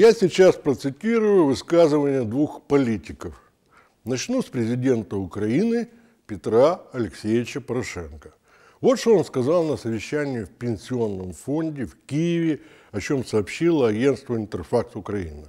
Я сейчас процитирую высказывания двух политиков. Начну с президента Украины Петра Алексеевича Порошенко. Вот что он сказал на совещании в пенсионном фонде в Киеве, о чем сообщило агентство «Интерфакс Украина».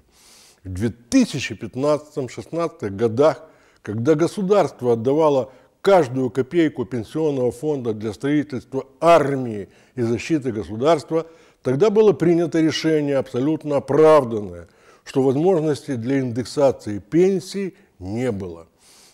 В 2015-16 годах, когда государство отдавало каждую копейку пенсионного фонда для строительства армии и защиты государства – Тогда было принято решение абсолютно оправданное, что возможности для индексации пенсий не было.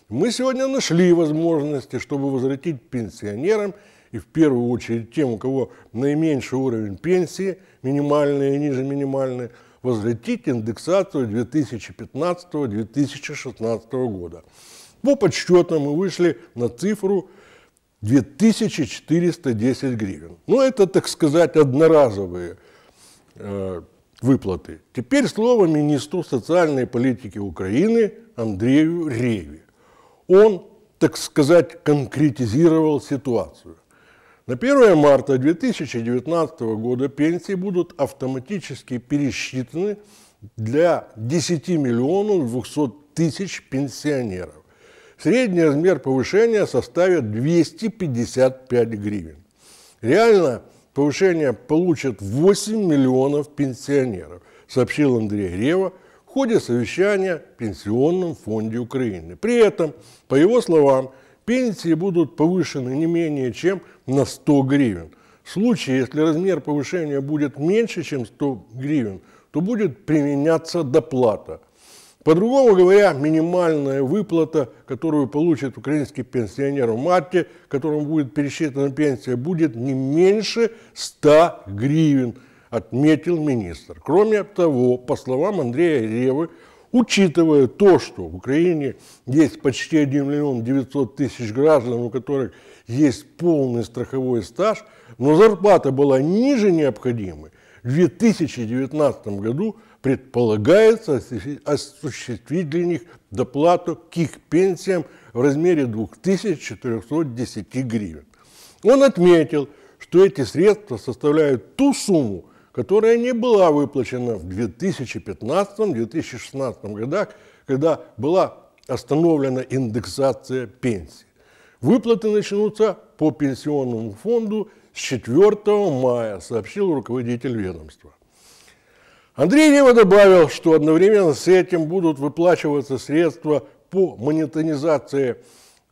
Мы сегодня нашли возможности, чтобы возвратить пенсионерам и в первую очередь тем, у кого наименьший уровень пенсии, минимальный и ниже минимальные, возвратить индексацию 2015-2016 года. По подсчетам мы вышли на цифру 2410 гривен. Ну, это, так сказать, одноразовые э, выплаты. Теперь слово министру социальной политики Украины Андрею Реви Он, так сказать, конкретизировал ситуацию. На 1 марта 2019 года пенсии будут автоматически пересчитаны для 10 миллионов 200 тысяч пенсионеров. Средний размер повышения составит 255 гривен. Реально повышение получат 8 миллионов пенсионеров, сообщил Андрей Рева в ходе совещания в Пенсионном фонде Украины. При этом, по его словам, пенсии будут повышены не менее чем на 100 гривен. В случае, если размер повышения будет меньше, чем 100 гривен, то будет применяться доплата – по-другому говоря, минимальная выплата, которую получит украинский пенсионер в марте, которому будет пересчитана пенсия, будет не меньше 100 гривен, отметил министр. Кроме того, по словам Андрея Ревы, учитывая то, что в Украине есть почти 1 миллион 900 тысяч граждан, у которых есть полный страховой стаж, но зарплата была ниже необходимой, в 2019 году – предполагается осуществить для них доплату к их пенсиям в размере 2410 гривен. Он отметил, что эти средства составляют ту сумму, которая не была выплачена в 2015-2016 годах, когда была остановлена индексация пенсий. Выплаты начнутся по пенсионному фонду с 4 мая, сообщил руководитель ведомства. Андрей Рева добавил, что одновременно с этим будут выплачиваться средства по монетаризации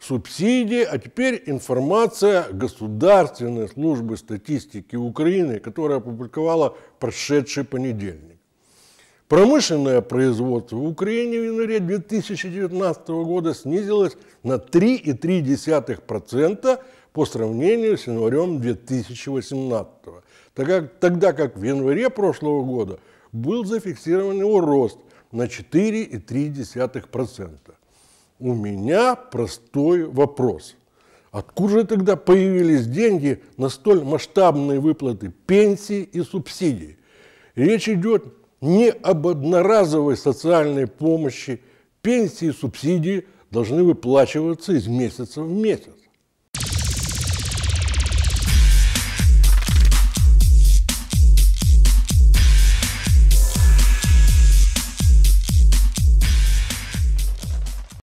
субсидий, а теперь информация Государственной службы статистики Украины, которая опубликовала прошедший понедельник. Промышленное производство в Украине в январе 2019 года снизилось на 3,3% по сравнению с январем 2018, года, тогда как в январе прошлого года – был зафиксирован его рост на 4,3%. У меня простой вопрос. Откуда же тогда появились деньги на столь масштабные выплаты пенсий и субсидий? Речь идет не об одноразовой социальной помощи. Пенсии и субсидии должны выплачиваться из месяца в месяц.